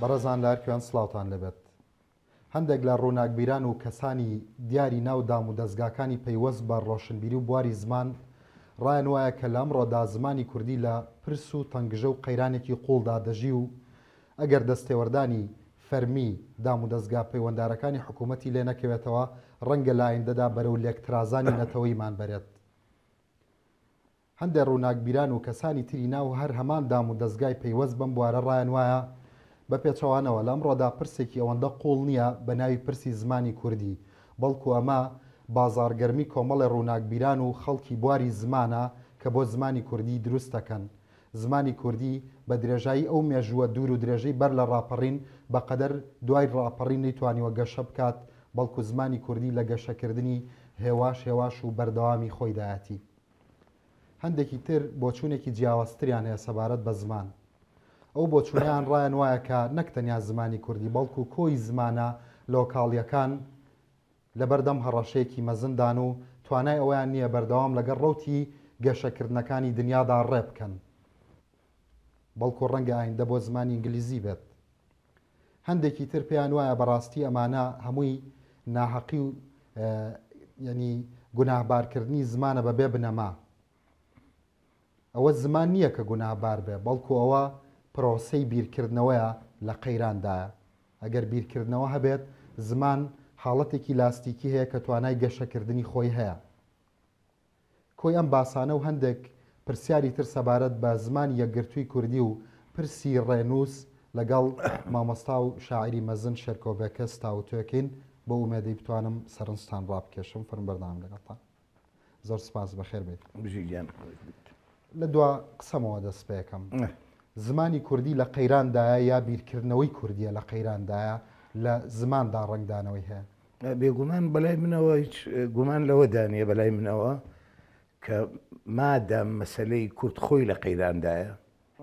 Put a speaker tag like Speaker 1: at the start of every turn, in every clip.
Speaker 1: بەڕێزان لە هەرکوێن سلااوان لەبێت هەندێک لە ڕووناکبیران و کەسانی دیاری ناو دام و دەستگاکانی پەیوەست بە ڕۆشنبیری و بواری زمان ڕایان وایە کە لەم ڕۆدا زمانی کوردی لە پرس و تەنگژە و قەیرانێکی قوڵدا دەژی و ئەگەر دەستێوەردانی فەرمی دام و دەستگا پەیوەنددارەکانی حکوومەتی لێ نەکەوێتەوە ڕەنگە لایەندەدا بەرەو لێکترازانی نەتەوەیمان بێت. هەندێک ڕووناکبیران و کەسانی تری ناو هەر هەمان دام و دەستگای پەیوەست بم بوارە ڕایان وایە بە پێچەوانەوە لەم ڕۆدا پرسێکی ئەوەندە قوڵ نییە بە ناوی پرسی زمانی کوردی بەڵکو ئەمە بازارگەرمی کۆمەڵی ڕووناکبیران و خەڵکی بواری زمانە کە بۆ زمانی کوردی دروستەکەن زمانی کوردی بە درێژایی ئەو مێژووە دوور و درێژەی بەر لە ڕاپەڕین بەقەدەر دوای ڕاپەڕین نەیتوانیوە گەشە بکات بەڵکو زمانی کوردی لە گەشەکردنی هێواش هێواش و بەردەوامی خۆیداەتی هەندێکی تر بۆ چوونێکی جیاوازتریان هەیە سەبارەت بە زمان ئەو بۆ چونیان ڕایان وایە کە نەکتەنیا زمانی کوردی بەڵکو و کۆی زمانە لۆکاڵیەکان لە بەردەم هەڕەشەیەکی مەزندان و توانای ئەویان نییە بەردەوام لەگەڵ ڕوتی گەشەکردنەکانی دنیادا ڕێ بکەن بەڵکو ڕەنگە ئایندە بۆ زمانی ئینگلیزی بێت هەندێکی تر پێیان وایە بەڕاستی ئەمانە هەمووی ناحەقی و ینی گوناهبارکردنی زمانە بەبێ بنەما ئەوە زمان نییە کە گوناهبار بێ بەڵکو ئەوە پرۆسی بیرکردنەوەیە لە قەیراندایە ئەگەر بیرکردنەوە هەبێت زمان حاڵەتێکی لاستیکی هەیە کە توانای گەشەکردنی خۆی هەیە کۆی ئەم باسانە و هەندێک پرسیاری تر سەبارەت بە زمان یەکگرتووی کوردی و پرسی ڕێنووس لەگەڵ مامۆستا و شاعری مەزن شەرکۆبەکە ستاوتۆکەین بە ومێدەی بتوانم سەرنجستان ڕابکێشم فرم بەردام لەگەڵتان زۆر سپاس بەخێر بێت بژیان لە دوا قسەمەوە دەست پێەکەم. زمانی کوردی لە قەیراندایە یا بیرکردنەوەی کوردیە لە قەیراندایە لە زماندا ڕنگدانەوەی هەیە
Speaker 2: بێگومان بەلای منەوە هیچ گومان لەوە دانیە بەلای منەوە کە مادام مەسلەی کورت خۆی لە قەیراندایە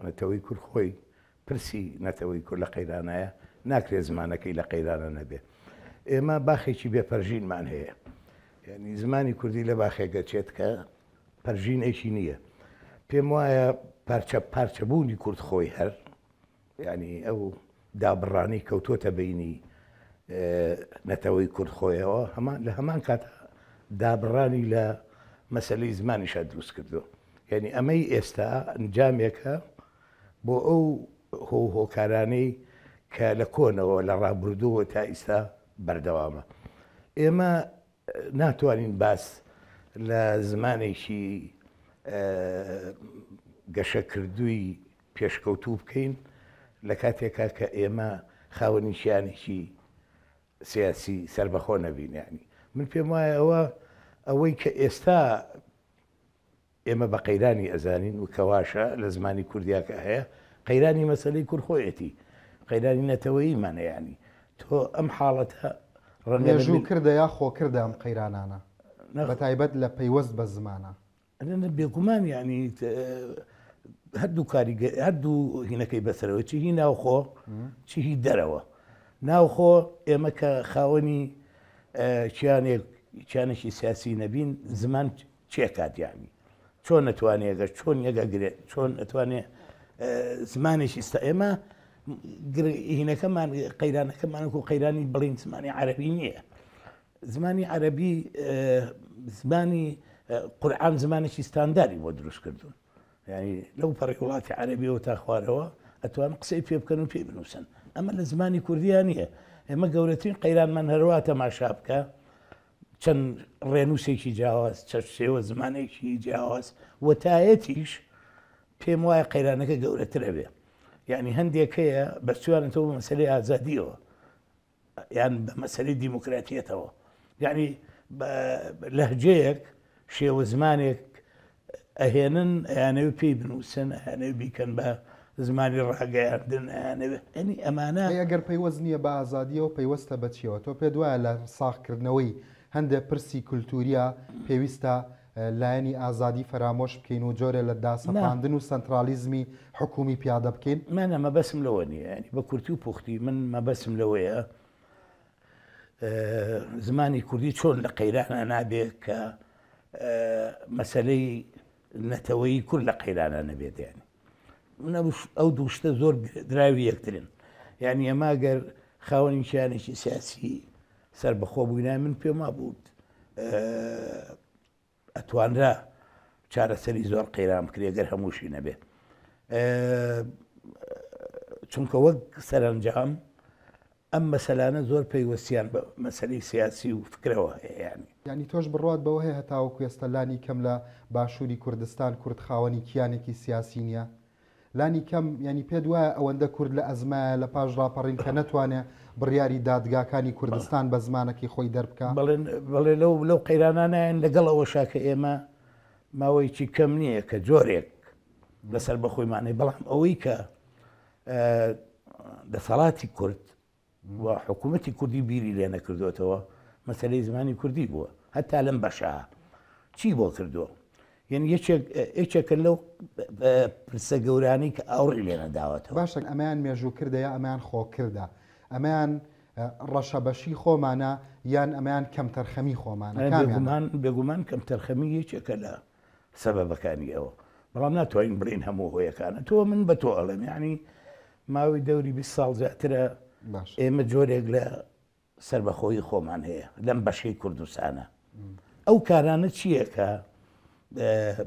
Speaker 2: نەتەوەی کورد خۆی پرسی نەتەوەی کورد لە قەیرانایە ناکرێت زمانەکەی لە قەیرانە نەبێ ئێمە باخێکی بێپەرژینمان هەیە ینی زمانی کوردی لە باخێکەچێت کە پەرژینێکی نییە پێم وایە پارچە پارچەبوونی کورتخۆی هەر ینی ئەو دابڕانی کەوتۆتە بینی نەتەوەی کورتخۆیەوە هەمان لە هەمان کات دابڕانی لە مەسلەی زمانیشە دروست کردو یعنی ئەمەی ئێستا ئەنجامێکە بۆ ئەو هۆهۆکارانەی کە لە کۆنەوە لە ڕابردووە تا ئیستا بەردەوامە ئێمە ناتوانین باس لە زمانێکی گەشەکردووی پێشکەوتوو بکەین لە کاتێکا کە ئێمە خاوەنیشیانێکی سیاسی سربەخۆ نەبینیانی من پێم وایە ئەوە ئەوەی کە ئێستا ئێمە بە قەیرانی ئەزانین و کەواشە لە زمانی کوردیاکە هەیە قەیرانی مەسلەی کورخۆیەتی قەیرانی نەتەوەیمانەیانی تۆ ئەم حاڵەتە ڕێژوو کردە یا خۆ کردام قەیرانانە بە تایبەت لە پەیوەست بە زمانە بێگومان ینی هەردوو کاریگە هەردوو هینەکەی بەسەرەوە چی هی ناوخۆ چی هی دەرەوە ناوخۆ ئێمە کە خاوەنی چیانێک چیانێکی سیاسی نەبین زمان چێ کاتیامی چۆن نتوانێگە چۆن یەگەگرێت چۆن ئەتوانێ زمانێکی ستا ئێمە هینەکەمان قەیرانەکەمان و قەیرانی بڵین زمانی عربی نییە زمانی عربی زمانی قورآان زمانێکی ستانداری بۆ دروست کردوون ینی لەو پەڕی وڵاتی عربیەوە تا خوارەوە ئەتوان قسەی پێ بکەن و پێ بنووسن ئەمە لە زمانی کوردیان نییە ئێمە گەورەترین قەیرانمان هەروە تەماشا بکە چەند ڕێنووسێکی جیاواز چەش شێوە زمانێکی جیاواز وەتایەتیش پێم وایە قەیرانەکە گەورەترە بێ یعنی هەندێک هەیە بەرچوانێتەوە بە مەسلەی ئازادیەوە یان بە مەسلەی دیموکراتیەتەوە یعنی لەهجەیەک شێوە زمانێک ئەهێنن ئەیانەوی پێی بنووسن ئەیانەوی بیکەن بە زمانی ڕاگەیاندن ئەنی ئەمانە ئەگەر پەیوەز نییە بە ئازادیەوە پەیوەستە
Speaker 1: بەچیەوە تۆ پێ دوایە لە ساخکردنەوەی هەندێک پرسی کولتوریا پێویستە لایەنی ئازادی فرامۆش بکەین و جۆرە لە داسەپاندن و سنترالیزمی حکومی
Speaker 2: پیادە بکەین منە مەبەسم لەوە نیە بە کورتی و پوختی من مەبەسم لەوەیە زمانی کوردی چۆن لە قەیرانە نابێت کە مەسلەی نەتەوەی کورد لە قەیرانە نەبێتیانی ئەو دووشتە زۆر دراوی یەکترن یعنی ئەماگەر خاوەنی شانێکی سیاسی سەر بەخۆ بووینا من پێما بوو ئەتوانرا چارەسەری زۆر قەیرام کرێگەر هەمووشی نەبێ چونکە وەک سەرنجام ئەم مەسەلانە زۆر پەیوەستیان بە مەسەری سیاسی و فکرەوە یعنی
Speaker 1: ینی تۆش بڕات بەوە هەیە هەتاوە کوێستەلانی کەم لە باشووری کوردستان کورد خاوەنی کیانێکی سیاسی نییە لانی کەم ینی پێ وایە ئەوەندە کورد لە ئەزمایە لە پاش ڕاپەڕین کە نەتوانێت بڕیاری دادگاکانی
Speaker 2: کوردستان بە زمانەکی خۆی دەربکە بڵێ لەو لەو قەیرانانیان لەگەڵ ئەوە شاکە ئێمە ماوەیکی کەم نییە کە جۆرێک لەسەر بەخۆیمانەی بەڵام ئەوەی کە دەسەڵاتی کورد و حکوومەتی کوردی بیری لێ نەکردوێتەوە مەسلەی زمانی کوردی بووە هەتا لەم بەشە چی بۆ کردووە یعنی یەکێکە لەو پرسە گەورانی کە ئەوڕی لێنەداوەتەوە
Speaker 1: باشە ئەمەیان مێژوو کردەیە ئەمان خۆ کردە ئەمەیان ڕەشەبەشی خۆمانە یان ئەمەیان کەم تەرخەمی خۆمانمان
Speaker 2: بێگومان کەم تەرخەمی یەکێکە لە سەبەبەکانی ئەوە بەڵام ناتوانین برین هەموو هۆیەکانە تۆ من بە تۆ ئەڵم یعنی ماوەی دەوری 20 ساڵ زیاترە ئێمە جۆرێک لە سربەخۆی خۆمان هەیە لەم بەشەی کوردستانە ئەو کارانە چییە کە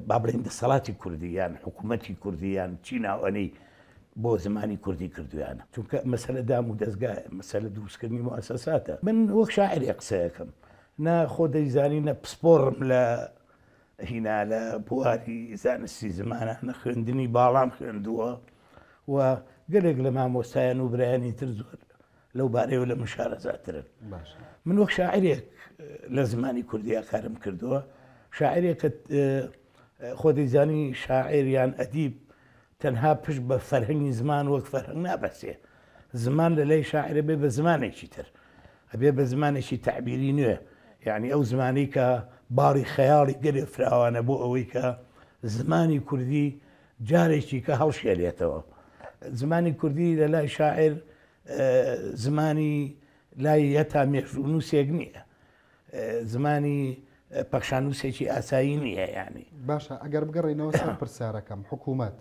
Speaker 2: با بڵین دەسەڵاتی کوردیان حکوومەتی کوردیان چی ناوەنەی بۆ زمانی کوردی کردویانە چونکە مەسلە دام و دەستگای مەسلە دروستکردنی و ئەسەساتە من وەک شاعری قسەیەکەم نا خۆ دەیزانی نە پسپۆرم لە هینا لە بواری زانستی زمانە نە خوێندنی باڵام خوێندووە و گەلێک لە مامۆسایەن و برایانی تر زۆر لەو بارەیەوە لە مشارە زیاترن من وەک شاعرێک لە زمانی کوردیا کارم کردووە شاعرێک خۆدەیزانی شاعریان ئەدیب تەنها پشت بە فەرهنگی زمان وەک فەرهنگ نابەسێ زمان لە لای شاعرە بێ بە زمانێکی تر ئەبێ بە زمانێکی تعبیری نوێ یعنی ئەو زمانی کە باڕی خەیاڵی گەرێ فراوانە بۆ ئەوەی کە زمانی کوردی جارێکی کە هەڵشێلێتەوە زمانی کوردی لە لای شاعر زمانی لای هەتا مێژونوسێک نییە زمانی پەخشانوسێکی ئاسایی نییە ینی
Speaker 1: باشە ئەگەر بگەڕینەوە سەر پرسیارەکەم حکوومەت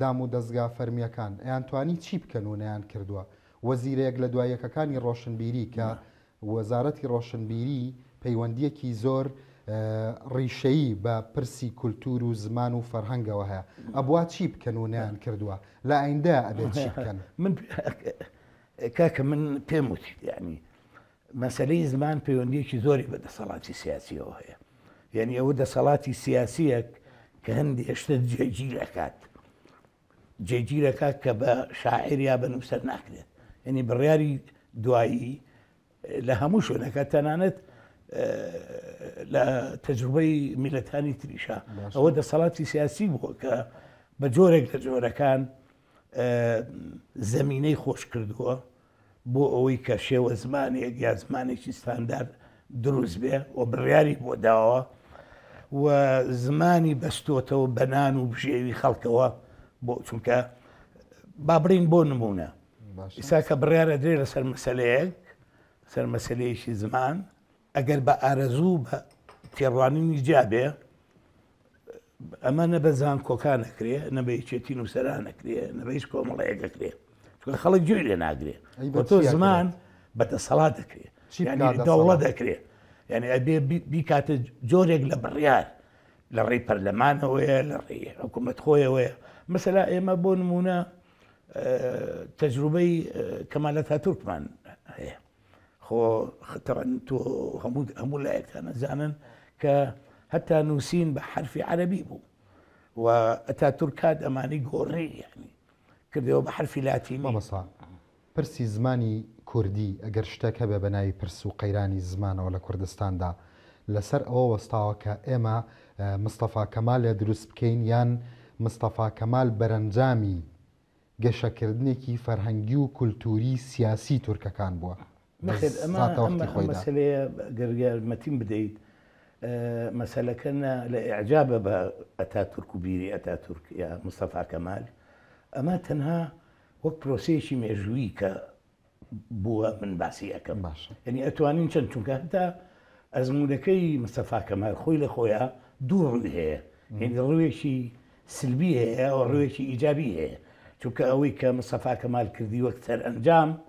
Speaker 1: دام و دەستگا فەرمیەکان ئەیان توانی چی بکەن و نەیان کردووە وەزیرەیەک لە دوایەکەکانی ڕۆشنبیری کە وەزارەتی ڕۆشنبیری پەیوەندیەکی زۆر ڕیشەیی بە پرسی کولتور و زمان و فەرهەنگەوە هەیە ئەبوا چی بکەن و نیان کردووە لە ئایندا ئەبێت چی بکەن من
Speaker 2: کاکە من پێم وتی یعنی مەسلەی زمان پەیوەندیەکی زۆری بە دەسەڵاتی سیاسیەوە هەیە یعنی ئەوە دەسەڵاتی سیاسیەک کە هەندی هێشتا جێگیر ئەکات جێگیرەکە کە بە شاعریا بە نووسەر ناکرێت یعنی بڕیاری دوایی لە هەموو شوێنەکە تەنانەت لە تەجروبەی میلەتانی تریشە ئەوە دەسەڵاتی سیاسی بووە کە بە جۆرێک لە جۆرەکان زمینەی خۆش کردووە بۆ ئەوەی کە شێوە زمانێک یا زمانێکی ستاندار دروست بێ و بڕیاری بۆ داوە و زمانی بەستۆتەوە بەنان و بژێوی خەڵکەوە بۆ چونکە بابرین بۆ نمونە ئیسا کە بڕیاە درێ لەسەر مەسلەیەک سەر مەسلەیەکی زمان ئەگەر بە ئارەزوو بە تێڕوانینی جابێ ئەمە نە بە زان کۆکانەکرێ نەبە چێتی نووسرانەکرێ نەبەیش کۆمەڵەیەگەکرێ چکە خەڵک گوێ لێ ناگرێ بۆ تۆ زمان بەتەسەڵات دەکرێ دەوڵە دەکرێ یعنی ئەبێ بیکاتە جۆرێک لە بڕیار لە ڕێی پەرلەمانەوەیە لە ڕێ حکوومەت خۆیەوەیە مثللا ئێمە بۆ نمونە تەجروبەی کەمالەت هاتوورمان هەیە خو همو همو لايك انا زانن ك حتى نوسين بحرف عربي بو واتا تركاد اماني غوري يعني كردو بحرف لاتيني ما صار
Speaker 1: برسي زماني كردي اگر شتاك هەبێ بناي برسو قيراني زمان ولا كردستان دا لسر او وەستاوە کە ئێمە آه، مستەفا کەمال لە دروست بکەین یان مستەفا کەمال بەرەنجامی گەشەکردنێکی فەرهەنگی و کولتوری سیاسی تورکەکان بووە. بخير اما اما
Speaker 2: مساله قرقال متين بديت آه، مسألة كان لإعجابه اتاتورك وبيري أتاتورك يا مصطفى كمال أما تنها وقت بروسيشي ميجويكا بوا من باسي ئەەکەم باش یعنی يعني ئەتوانین شن چونکە هەتا ئەزمونەکەی مصطفى كمال خوي لخويا دوو ڕووی يعني رويشي سلبيه سلبی هەیە و ڕوێکی ئیجابی شوكا چونکە ئەوەی کە مستەفاکەمال کردی وەک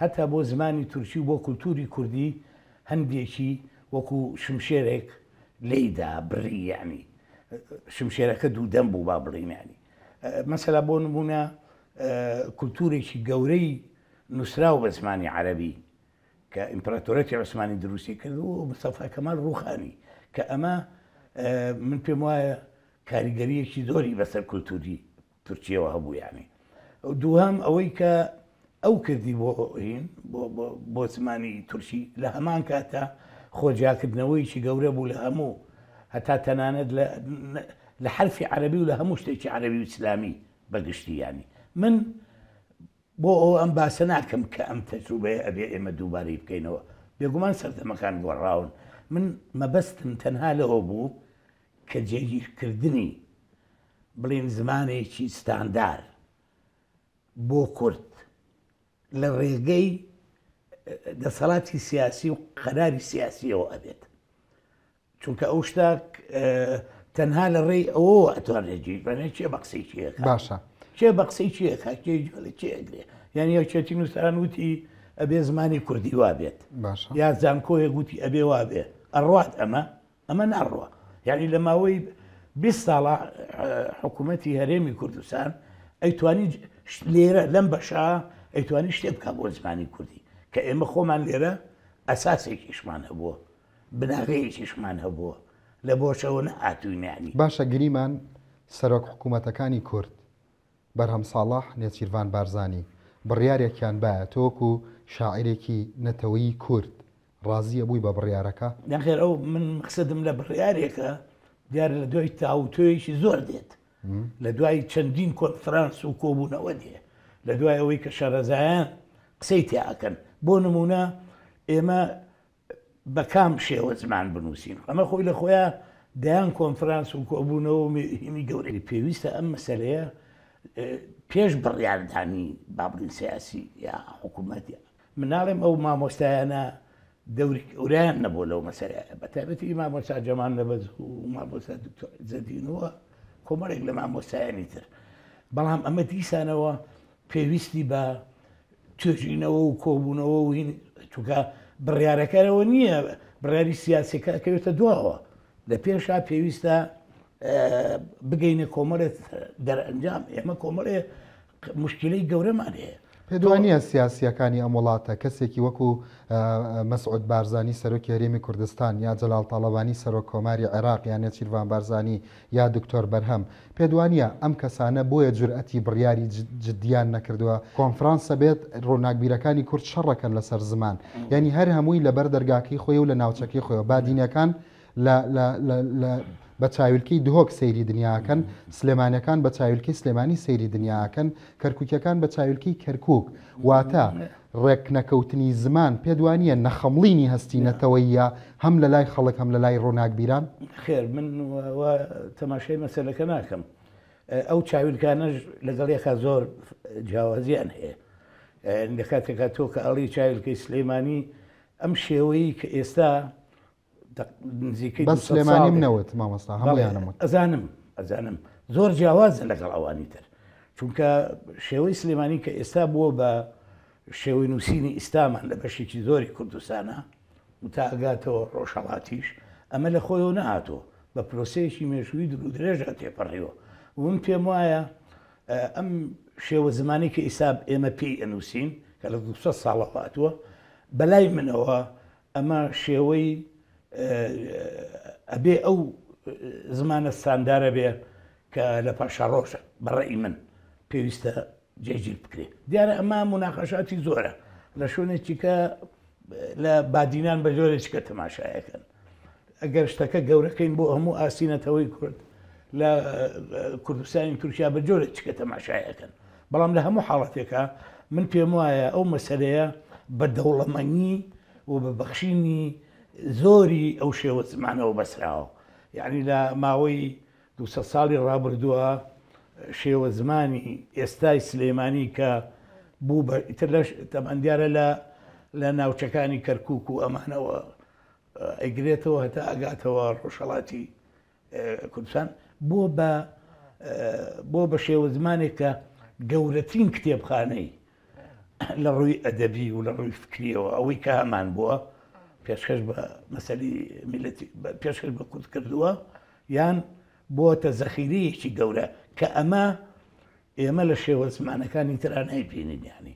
Speaker 2: هەتا بۆ زمانی تورکی و بۆ کولتوری کوردی هەندێکی وەکو شمشێرێک لیدا بڕیانی شمشێرەکە دوو دەم بوو با بڕینانی مەسەلا بۆ نبووە کولتورێکی گەورەی نووسرا و بە زمانی عەربی کە ئیمپراتۆرەتی عوسمانی دروستی کرد و مستەفا کەمال ڕوخانی کە ئەمە من پێم وایە کاریگەریەکی زۆری بەسەر کولتوری تورکیەوە هەبوو یانی دووهم ئەوەی کە ئەو کردی بۆ ئۆهین بۆ زمانی تورکی لە هەمان کاتە خۆجیاکردنەوەیکی گەورە بوو لە هەموو هەتا تەنانەت لە حرفی عربی و لە هەموو شتێکی عربی و اسلامی بەگشتی ینی من بۆ ئەو ئەم باسە ناکەم کە ئەم تەجروبەیە ئەبێ ئێمە دووباری بکەینەوە بێگومان سەردەمەکان گۆڕاون من مەبەستم تەنها لەەوە بوو کە جێگیرکردنی بڵین زمانێکی ستاندار بۆ کورد لە ڕێگەی دەسەڵاتی سیاسی و قەراری سیاسیەوە ئەبێت چونکە ئەو شتاک تەنها لە ڕێی ئەوە ئەتوانێتجی بەێ چێ بەقسەی چێ باشە چێ بەقسەی چیە کاکێ جوڵی چێگرێ یعنی ئەو چێتی نووسران وتی ئەبێ زمانی کوردی وا بێت یا زانکۆیە گوتی ئەبێ وا بێ ئەڕات ئەمە ئەمە ناڕوە یعنی لە ماوەی بیست ساڵە حکوومەتی هەرێمی کوردستان ئەیتوانی لێرە لەم بەشە ئەیتوانی شتێ بکە بۆ زمانی کوردی کە ئێمە خۆمان لێرە ئەساسێکیشمان هەبووە بناغەیەکیشمان هەبووە لە بۆشەوە نە ئاتوینیانی
Speaker 1: باشە گریمان سەرۆک حکوومەتەکانی کورد بەرهەمساڵاح نێچیروان بارزانانی بڕیارێکیان باە تۆکو شاعرێکی نەتەوەی کورد ڕازیە بووی بە بڕیارەکە
Speaker 2: نخێر ئەو من مقصدم لە بڕیارێکە دیار لە دوای تاوتۆیشی زۆر دێت لە دوای چەندین کۆنفرانس و کۆبوونەوە دێ لە دوای ئەوەی کە شارەزایە قسەی تیاکەن بۆ نمونە ئێمە بە کام شێوە زمان بنووسین ئەمە خۆی لە خۆیان دایان کۆنفرانس و کۆبوونەوە هیمی گەورەی پێویستە ئەم مەسلەیە پێش بڕیاردانی بابرین سیاسی یا حکوومەتی مناڵێم ئەو مامۆستایانە دەوریوریان نەبوو لەو مەسەر بە تایبەتی مامۆسا جەمان نەبەز و مامۆسا دکتۆر زەدینەوە کۆمەرێک لە مامۆسایانی تر بەڵام ئەمە دیسانەوە پێویستی بە توێژینەوە و کۆبوونەوە و چووکە بڕیارەکەرەوە نییە بڕیاری سیاسەکەکەوێتە دواوە لە پێشا پێویستە بگەینە کۆمەڵێت دەرەنجام ئێمە کۆمەڵێ مشکلەی گەورەمان هەیە
Speaker 1: پێدوانیە سیاسیەکانی ئەم وڵاتە کەسێکی وەکو مەسعود بارزانانی سەرۆکی هەرێمی کوردستان یا جەلال تاالبانی سەرۆک کۆماری عێراق یانە چیروان بارزانانی یا دکتۆر بەرهەم پێدوانیە ئەم کەسانە بۆیە جورئەتی بڕیاری جدیان نەکردووە کۆنفرانسە بێت ڕۆناکبیرەکانی کورد شەڕەکەن لەسەر زمان ینی هەر هەمووی لەبەر دەرگاکەی خۆی و لە ناوچەکەی خۆیەوە بادینەکان لە بە چاویلکی دهۆک سەیری دنیاکەن سلێمانەکان بە چاویلکی سلێمانی سەیری دنیاکەن کەرکووکەکان بە چاویلکی کەرکک واتە ڕێکنەکەوتنی زمان پێدوانیە نەخەمڵینی هەستی نەتەوەیە هەم لە لای خەڵک هەم لە لای ڕۆناکبیران
Speaker 2: خێر من تەماشای مەسلەکە ناکەم ئەو چاویلکانەش لەگەڵێکا زۆر جیاوازیان هەیە لە کاتێکا تۆ کە ئەڵی چاویلکەی سلەیمانی ئەم شێوەی کە ئێستا نزیکەی بە سلێمانی منەوەت مامەستا هەڵیانەمە ئەزانم ئەزانم زۆر جیاوازە لەگەڵ ئەوانی تر چونکە شێوەی سلێمانی کە ئێستا بووە بە شێوەی نووسینی ئیسلامان لە بەشێکی زۆری کوردستانە و تا ئەگاتەوە ڕۆژەڵاتیش ئەمە لە خۆیەوە نهاتۆ بە پرۆسەیەکی مێشووی درو درێژە تێپەڕیەوە وم پێم وایە ئەم شێوە زمانی کە ئیساب ئێمە پێی ئەنووسین کە لە 200 ساڵەهاتوە بەلای منەوە ئەمە شێوەی ئەبێ ئەو زمانە ساندارە بێ کە لە پاشا ڕۆژە بەڕێی من پێویستە جێگیر بکرێ دیارە ئەما مناقەشاتی زۆرە لە شوێنێکی کە لە بادینان بە زۆرێککە تەماشایەکەن ئەگەر شتەکە گەورەکەین بۆ هەموو ئاسینەتەوەی کورد لە کوردستانی تورکیا بە جۆرێککە تەماشایەکەن بەڵام لە هەموو حاڵەتێکە من پێم وایە ئەو مەسلەیە بە دەوڵەمەنی و بە بەخشینی زۆری ئەو شێوە زمانەوە بەسراوە یعنی لە ماوەی دو ساڵی ڕابردووە شێوە زمانی ئێستای سلێمانی کە بوو بەتر لەش تەمەندیارە لە لە ناوچەکانی کەرکک و ئەمانەوە ئەگرێتەوە هەتا ئەگاتەوە ڕۆژەڵاتی کوردستان بۆ بە بۆ بە شێوە زمانێک کە گەورەترین کتێبخانەی لە ڕووی ئەدەبی و لە ڕووی فکریەوە ئەوەی کە هەمان بووە پێشکەش بە مەسەری میلەتی پێشکەش بە کورد کردووە یان بۆتە زەخیرەیەکی گەورە کە ئەمە ئێمە لە شێوە زمانەکانی ترانای پێینیانی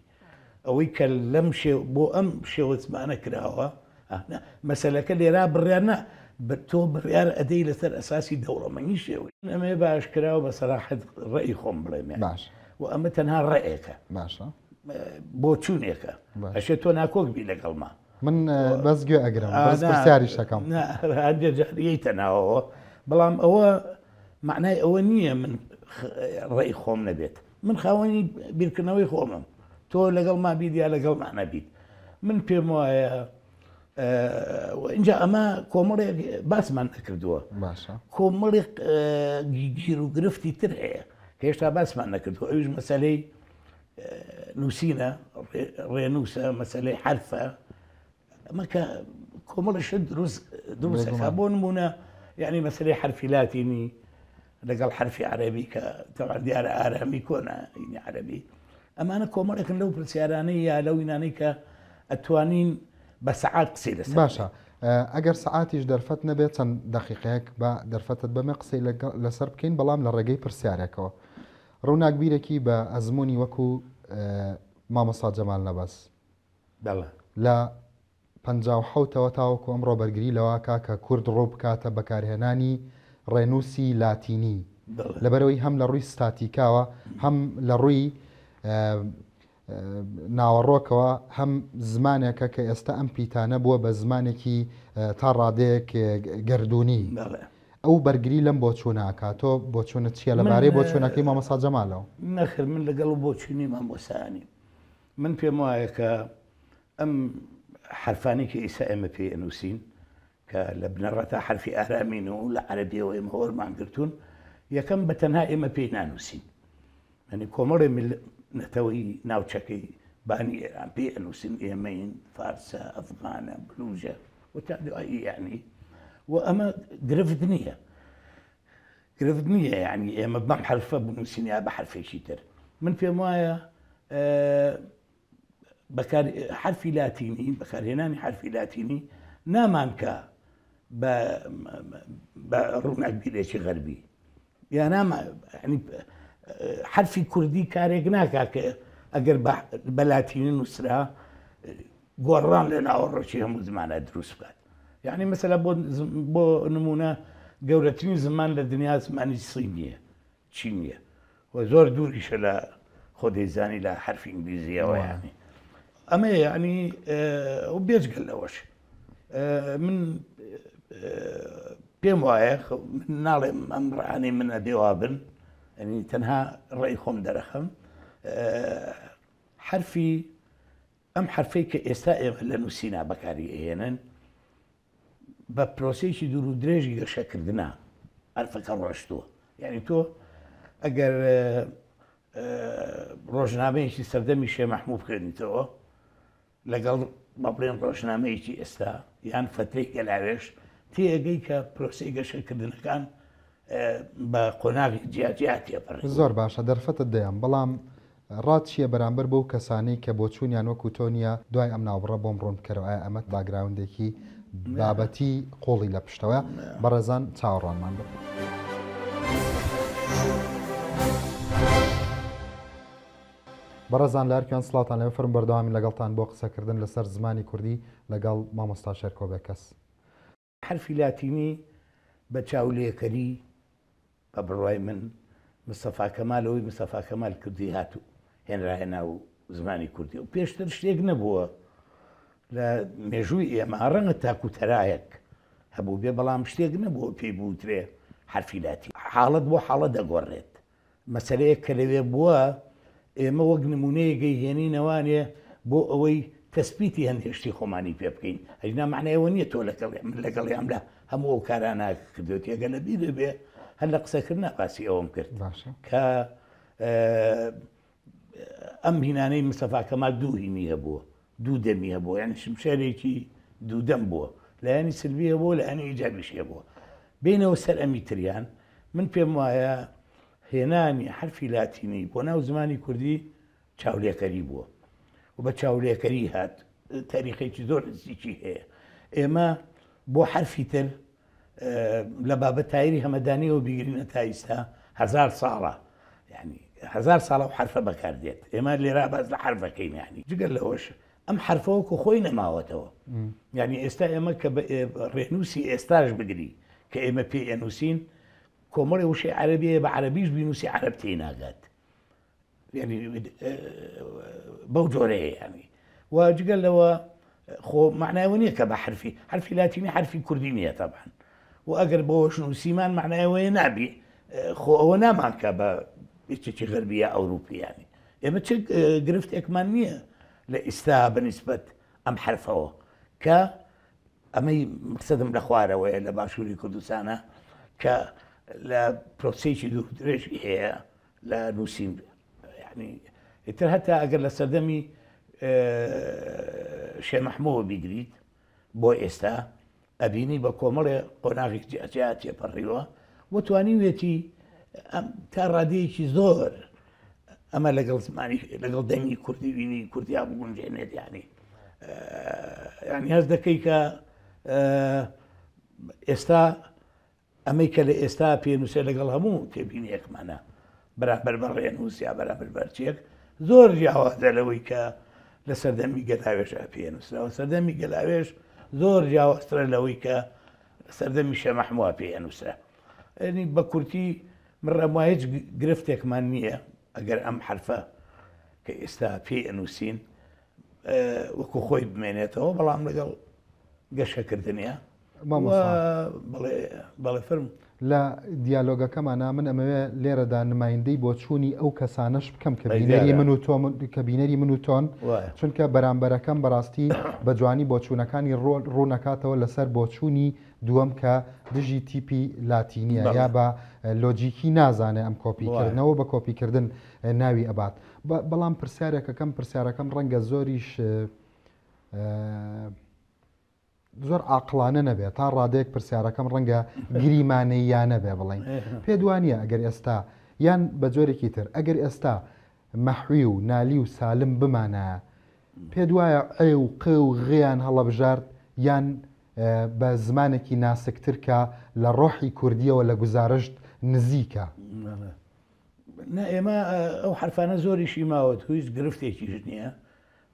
Speaker 2: ئەوەی کە لەم بۆ ئەم شێوە زمانە کراوە مەسلەکە لێرا بڕیانە تۆ بڕیار ئەدەی لەسەر ئەساسی دەوڕەمەنی شێوەی ئەمێ باشکراوە بە سەراحت ڕێی خۆم بڵێمێ باش و ئەمە تەنها ڕێەکە باشە بۆ چوونێکە ئەشێ تۆ ناکۆک بی لەگەڵمان
Speaker 1: من بەس گوێ ئەگرم سیاری شەکەم
Speaker 2: هەندێجیتە ناوەوە بەڵام ئەوە معنای ئەوە نییە من ڕێی خۆم نەبێت من خاوەنی بیرکردنەوەی خۆمم تۆ لەگەڵ ما بیدیا لەگەڵ مانەبییت من پێم وایە اینجا ئەمە کۆمەڵێک باسمان نەکردووە کۆمەڵێک گیر و گرفتی تر هەیە هێشتا باسمان نەکردووە ئەوش مەسلەی نووسینە ڕێنووسە مەسلەی حرفە marka شد duruus دروس كابون منا يعني مثلا حرف لاتيني لقى الحرف عربي ك... طبعا ديار عربي كونا يعني عربي اما انا كومر لكن لو بالسيرانيه لو يناني ك اتوانين بساعات قصيره باشا
Speaker 1: اگر ساعاتیش دەرفەت نەبێت چەند دقیقەیەک بە كين بەمە قسەی لەسەر بکەین بەڵام لە ڕێگەی با ازموني وكو آه، ما مصاد جمالنا بس نەبەس لا 1950ەوە تاوەکو ئەمڕۆ بەرگری لەوە کاکە کورد ڕۆ بکاتە بەکارهێنانی ڕێنووسی لاتینی لەبەرەوەی هەم لە ڕووی ستاتیکاوە هەم لە ڕووی ناوەڕۆکەوە هەم زمانێکە کە ئێستا ئەم پیتانە بووە بە زمانێکی تا ڕادەیەک گردردونی ئەو بەرگری لەم بۆ چوو ناکاتۆ بۆ چوونە چیە لەبارەی بۆ چوونەکەی مامەسا جەمالەوە
Speaker 2: نەخر من لەگەڵ بۆ چوونی مامۆسانی من پێم وایە کە ئەم حرفاني كي إيسا إما في أنوسين كلبنا رتا حرفي أهرامين العربية عربية وإما هور ما عندرتون يكن بتنها إما في أنوسين يعني كومر من نتوي ناوشاكي باني إيران في أنوسين يمين فارسة أفغانة بلوجة وتعدي أي يعني وأما قرفتنية قرفتنية يعني إما بمحرفة بنوسين يا بحرفي شيتر من في موايا آه، بكار حرفي لاتيني بكار هناني حرفي لاتيني نامانكا ب ب رونق بيلي غربي يا نام يعني حرفي كردي كاريك ناكا اگر بلاتيني نسرا قران لنا ورشي هم زمان ادروس بعد يعني مثلا بو بو نمونه قولتني زمان لدنيا زمان الصينيه تشينيه وزور دوري شلا خدي زاني لا حرف انجليزيه ويعني ئەمە یعنی ئەو بێجگەل لەوەش من پێم وایە ناڵێم ئەم ڕانی منە دێوا بن ئەنی تەنها ڕێی خۆم دەرەخم حرفی ئەم حرفەی کە ئێستا ئێمە لە نووسینا بەکاری ئێنن بە پرۆسێکی دوور و درێژی گەشەکردنا ئەرفەکە ڕۆشتووە یعنی تۆ ئەگەر ڕۆژنامەیەکی سەردەمی شێ مەحموو بکردنیتەوە لەگەڵ بەڵێن ڕۆژنامەیەکی ئێستا یان فترێک گەلاوێش تێگەی کە پرۆسی گەشەکردنەکان بە قۆناغی جیاجیا تێپڕ زۆر
Speaker 1: باشە دەرفەتت دەیان بەڵام ڕاتچیە بەرامبەر بەو کەسانەی کە بۆ چوونیان وەکو تۆنیە دوای ئەم ناوڕە بۆم ڕۆن بکەرەوە ئەمە باگراوندێکی بابەتی قۆڵی لە پشتەوە بەڕێزان چاوەڕانمان بکە. بەڕزان لارکیان سڵاتان لەم فرم بەردەوامی لەگەڵتان بۆ قسەکردن لەسەر زمانی کوردی
Speaker 2: لەگەڵ مامۆستا شەرکۆبە کەس حرفی لاتینی بە چاولێکەری بە بڕای من مسەفاکەمالەوەی مسەفاکەمال کردی هاتوو هێنراهێنا و زمانی کوردی و پێشتر شتێک نەبووە لە مێژووی ئێمە ڕەنگە تاکوتەرایەک هەبوو بێ بەڵام شتێک نەبووە پێی بوترێ حرفیلاتی حاڵت بۆ حاڵە دەگۆڕێت مەسلەیە کە لەوێ بووە ئێمە وەک نمونەیەگەی هێنینەوانێ بۆ ئەوەی تەسبیتی هەندێشتی خۆمانی پێ بکەین هەینا معنایەوە نییە تۆ لەگەڵ لەگەڵ یامدا هەموو ئەو کارانە کردوێت یەگە لە بیر بێ هەر لە قسەکردنا پاسی ئەوم کرد کە ئەم هینانەی مسەفاکەما دوو هینی هەبووە دوو دەمی هەبوو یان شمشارێکی دوو دەم بووە لایانی سرویە بۆ لە ئەنی ئیجابیشە بووە بینەوە سەر ئەمی تریان من پێم وایە هێنانی حرفی لاتینی بۆ ناو زمانی کوردی چاولێکەری بووە و بە چاولێکەری هات تاریخێکی زۆر نزیکی هەیە ئێمە بۆ حرفی تر لە بابەت تایری هەمەدانیەوە بیگرینە تا ئیستا هزار ساڵە یعنی هزار ساڵە و حرفە بەکاردێت ئێمە لێرا باز لە حرفەکەی ینی جگەر لەەوەش ئەم حرفەوەکو خۆی نەماوەتەوە یعنی ئێستا ئێمە کە ڕێنوسی ئێستاش بگری کە ئێمە پێ ئەنووسین كومري وشي عربية بعربيش بينوسي عربتين هاقات يعني آه، بوجوري يعني وقال له خو معناه وين كبحرفي حرفي لاتيني حرفي كردينية طبعا وأقرب هو شنو سيمان معناه وين نابي آه، خو هو ناما كبا غربية أوروبية يعني إما يعني تشك آه، قرفت إكمانية لإستاها بالنسبة أم حرفه ك أمي مقصدم لخوارة ولا باشوري كردوسانا ك لا دو procedure هي لا نوسين يعني ترهتا اگر لسردمي آه، شي محمود بيجريت بو استا ابيني بكومر قناغك يا بريوا وتواني ويتي ام تراديشي زور اما لقل ماني لقل دمي كردي بيني كردي ابو جنيد يعني آه، يعني هذا كيكا آه، استا ئەمەی کە لە ئێستا پێنووسێ لەگەڵ هەموو تێبینێکمانە بەرابەر بە ڕێنووسیا بەرابەر بەرچێک زۆر جیاوازە لەوەی کە لە سەردەمی گەلاوێش پێنووسەوە سەردەمی گەلاوێش زۆر جیاوازترە لەوەی کە سەردەمی شەمەحمووا پێنووسە ئەنی بە کورتی مڕەما هیچ گرفتێکمان نییە ئەگەر ئەم حرفە کە ئێستا پێنووسین وەکو خۆی بمێنێتەوە بەڵام لەگەڵ گەشەکردنیە بەڵێ فرم لە
Speaker 1: دیالۆگەکەمانە من ئەمەوێ لێرەدا نمایندەی بۆ چووی ئەو کەسانش بکەم کەبینەری من و کەبینەری من و تۆن چونکە بەرامبەرەکەم بەڕاستی بە جوانی بۆ چوونەکانی ڕوونەکاتەوە لەسەر بۆ چوونی دووەم کە دژی تیپی لاتینیە یا بە لۆجیکی نازانێ ئەم کۆپیکردنەوە بە کۆپیکردن ناوی ئەبات بەڵام پرسیارێکەکەم پرسیارەکەم ڕەنگە زۆریش زۆر ئاقلانە نەبێت تا ڕادەیەک پرسیارەکەم ڕەنگە گریمانەی یان نەبێ بڵین پێ دوانە ئەگەر ئێستا یان بە جۆرێکی تر ئەگەر ئێستا مەحوی و نالی و سالم بمانە پێ دوایە ئە و قە و غیان هەڵەبژارد یان بە زمانێکی ناسکترکە لە ڕۆحی کوردیەوە لە گزارشت نزیکە
Speaker 2: ئێمە ئەو حرفانە زۆری شیماوەت هویست گرفتێکیش نییە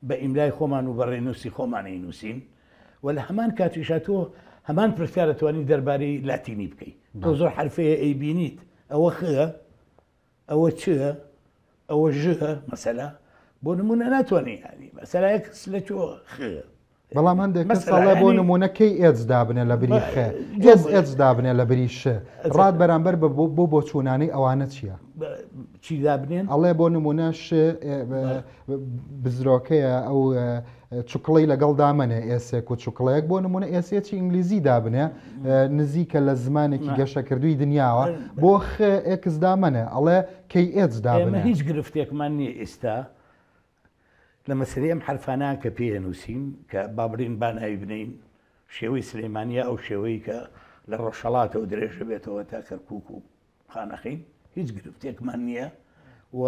Speaker 2: بە ئیملای خۆمان و بەڕێنوسی خۆمانەی نووسین. ولا همان كاتي شاتو همان برفيار تواني درباري لاتيني بكي تو زور حرفية اي بينيت او خا او تشا او جها مثلا بون مناتوني يعني مثلا اكس لتو خا بلا ما عندك
Speaker 1: مثلا بون منا كي اتز دابن الا بريخ جز اتز دابن الا بريش راد برانبر بو بو تشوناني او انت شيا شي دابنين الله بون مناش بزروكي او چکڵی لەگەڵ دامەنێ ئێسێک و چکڵەیەک بۆ نمونە ئێسێکی ئینگلیزی دابنێ نزیکە لە زمانێکی گەشەکردووی دنیاوە بۆ خX دامەنێ ئەڵێ کەی ئێز دابنێ هیچ
Speaker 2: گرفتێکمان نیە ئێستا لە مەسرەیەم حرفانان کە پێنووسیم کە بابرین بان ئەوی بنین شێوەی سلەیمانیا ئەو شێوەی کە لە ڕۆژەڵاتەوە درێژە بێتەوە تا کەرکک و خانەخین هیچ گرفتێکمان نییە و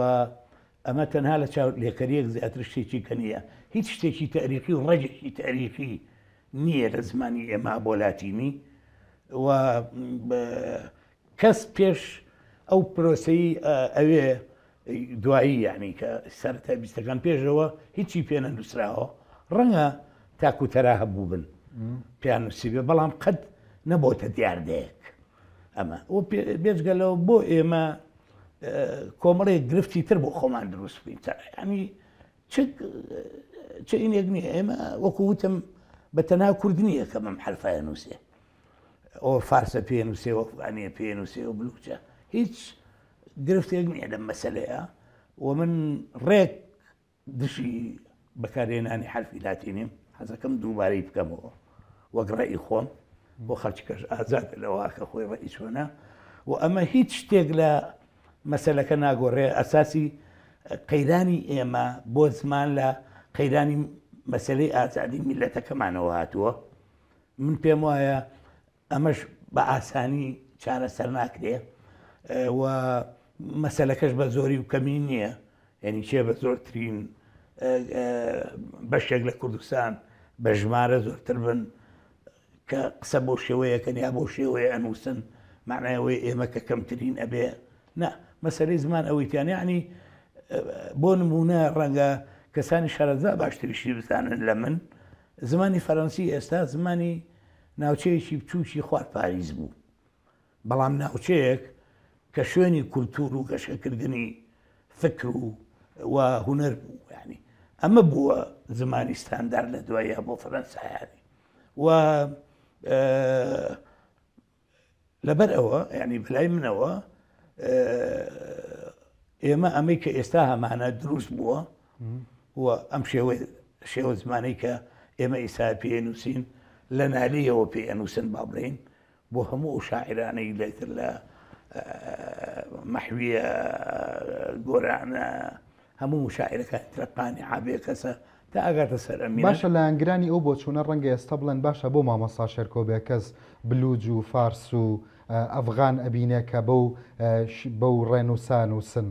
Speaker 2: ئەمە تەنها لە چاوت لێکەریەک زیاتر شتێکی کەنیە هیچ شتێکی تاریخی و ڕێژێکی تاریخی نییە لە زمانی ئێمە بۆلاتینی و کەس پێش ئەو پرۆسی ئەوێ دوایی یعنی کە سەر تا بیستەکان پێشەوە هیچی پێنە نووسراوە ڕەنگە تاکوتەرا هەبوو بن پیانوسی بێ بەڵام قەت نەبۆتە دیاردەیەک ئەمە بێزگەلەوە بۆ ئێمە کمره گرفتی تر با خۆمان دروست بین ئەمی چ ئینێکنی ئێمە وەکو وتم بە تەنا کورد نییە کە مەم حرفایە نووسێ ئەو فارسە پێ نووسێ وەکوانە پێ نووسێ و بلوچە هیچ گرفتێک نییە لەم مەسلەیە و من ریک دشی بکارین آنی حرفی لاتینیم حالا کم حەزەکەم بکم و وەک ڕێی خۆم خرچ خەچکەش آزاد لواک خوی ڕئیسۆنە و اما هیچ تیغ لە مەسلەکە ناگۆڕێ ئەساسی قەیرانی ئێمە بۆ زمان لە قەیرانی مەسلەی ئازادی میلەتەکەمانەوە هاتووە من پێم وایە ئەمەش بە ئاسانی چارەسەر ناکرێ و مەسلەکەش بە زۆری و کەمی نییە یعنی چێ بە زۆرترین بەشێک لە کوردستان بە ژمارە زۆرتر بن کە قسە بۆ شێوەیەکەن یا بۆ شێوەیە ئەنووسن معنایەوەی ئێمە کە کەمترین ئەبێ نه مەسەری زمان ئەوەیتیان یعنی بۆ نمونە ڕەنگە کەسانی شارەزا باشترشی بزانن لە من زمانی فەەنسی ئێستا زمانی ناوچەیەکی بچوکی خوارد پاریز بوو بەڵام ناوچەیەک کە شوێنی کولتور و گەشەکردنی فکر و و هوەر بوو ینی ئەمە بووە زمانی ستاندار لە دوایە بۆ فەرەنسایانی و لەبەر ئەوە ینی بلای منەوە ئێمە ئەمەی کە ئێستا هەمانە دروست بووە و ئەم شێوە شێوە زمانی کە ئێمە ئیسا پێنووسین لە نالیەوە پێنووسن با بڵین بۆ هەموو شاعرانەی لەتر لە مەحویە گۆرانە هەموو شاعرەکان ترقانی عابێ کەسە تا ئەگاتە سەر باشە
Speaker 1: لە ئەنگرانی ئەو بۆ چوونە ڕەنگە ئێستا بڵێن باشە بۆ مامەسا شەرکۆبێ کەس بلوج و فارس و ئەفغان ئەبینێ کە بەو بەو ڕێنوسان و سن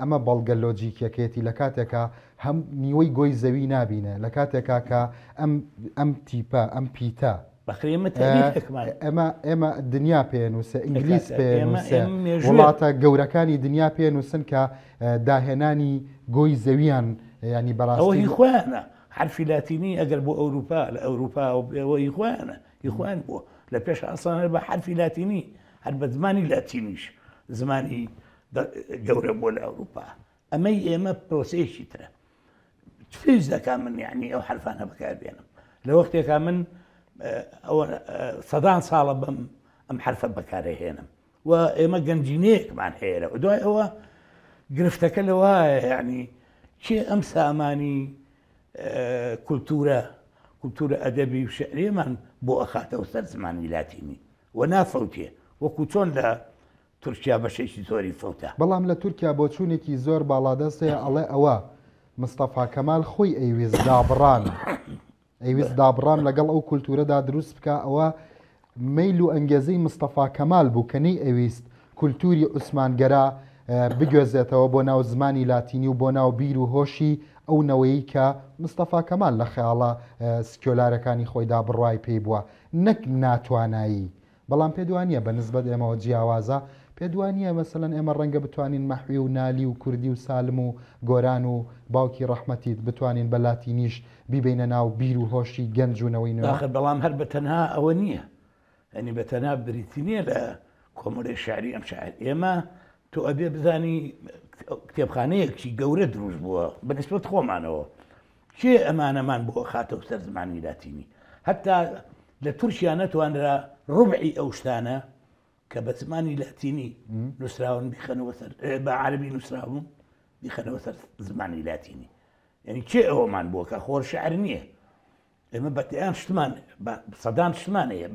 Speaker 1: ئەمە بەڵگە لۆجییکەکێتی لە کاتێکا هەم نیوەی گۆی زەوی نبینە لە کاتێکا کە ئەم تیپە ئەم پیتە ئەمە ئێمە دنیا پێنووسە ئینگلیس پێنووسە وڵاتە گەورەکانی دنیا پێنووسن کە داهێنانی گۆی زەویان ینی بەڕاستی خوێنە
Speaker 2: حرفی لاتینی ئەگەر بۆ ئەوروپا لە ئەوروپا و ئەوەی خوێنە یخوان بووە. لە پێش ئاسانە بە حرفی لاتینی هەر بە زمانی لاتینیش زمانی گەورە بۆ لە ئەوروپا ئەمەی ئێمە پرۆسەیەکی ترە فیز دەکا من یعنی ئەو حرفانە بەکاربێنم لە وەختێکا من سەدان ساڵە بم ئەم حرفە بەکارهێنم و ئێمە گەنجینەیەکمان هەیە لە دوای ئەوە گرفتەکە لە وایە یعنی کێ ئەم سامانی کولتورە کولتورە ئەدەبی و شعرێمان بۆ ئەخاتەوە سەر زمانی لاتینی و نافەوتێ وەکو چۆن لە تورکیا بەشێکی زۆری فوتە
Speaker 1: بەڵام لە تورکیا بۆ چوونێکی زۆر باادەستێ ئەڵێ ئەوە مستەفا کەمال خۆی ئەیویست دابڕان ئەیویست دابڕان لەگەڵ ئەو کولتورەدا دروست بکە ئەوە میل و ئەنگێزەی مستەفا کەمال بووکەنەی ئەویست کولتوری عوسمانگەرا بگوێزێتەوە بۆ ناو زمانی لاتینی و بۆ ناو بیر و هۆشی ئەو نەوەی کە مستەفا کەمان لە خیاڵە سکۆلارەکانی خۆیدا بڕای پێی بووە نەک ناتوانایی بەڵام پێدوانیە بە نسبت ئێمەوە جیاوازە پێدوانیە مەسەن ئێمە ڕەنگە بتوانین مەحوی و نالی و کوردی و سالم و گۆران و باوکی ڕەحمەتیت بتوانین بەلاتی نیش بیبینە ناو بیر و هۆشی گەنجونەوەی ناخر
Speaker 2: بەڵام هەر بە تەنها ئەوە نییە ئەنی بە تەنها بریتینە لە کۆمەڵی شاری ئەم شعر ئێمە تۆ ئەبێ بزانی کتێبخانەیەکی گەورە دروست بووە بەنسبت خۆمانەوە کێ ئەمانەمان بۆ خاتە سەر زمانی لاتینی هەتا لە حتی نەتوانرا ڕوبعی ئەو شتانە کە بە زمانی لاتینی نووسراون سر، بە عربی نووسراون بیخەنەوە سەر زمانی لاتینی یعنی چێ ئەوەمان بووە کە خۆر شعر نییە ئێمە بەتیان شتمان سەدان شتمانەیە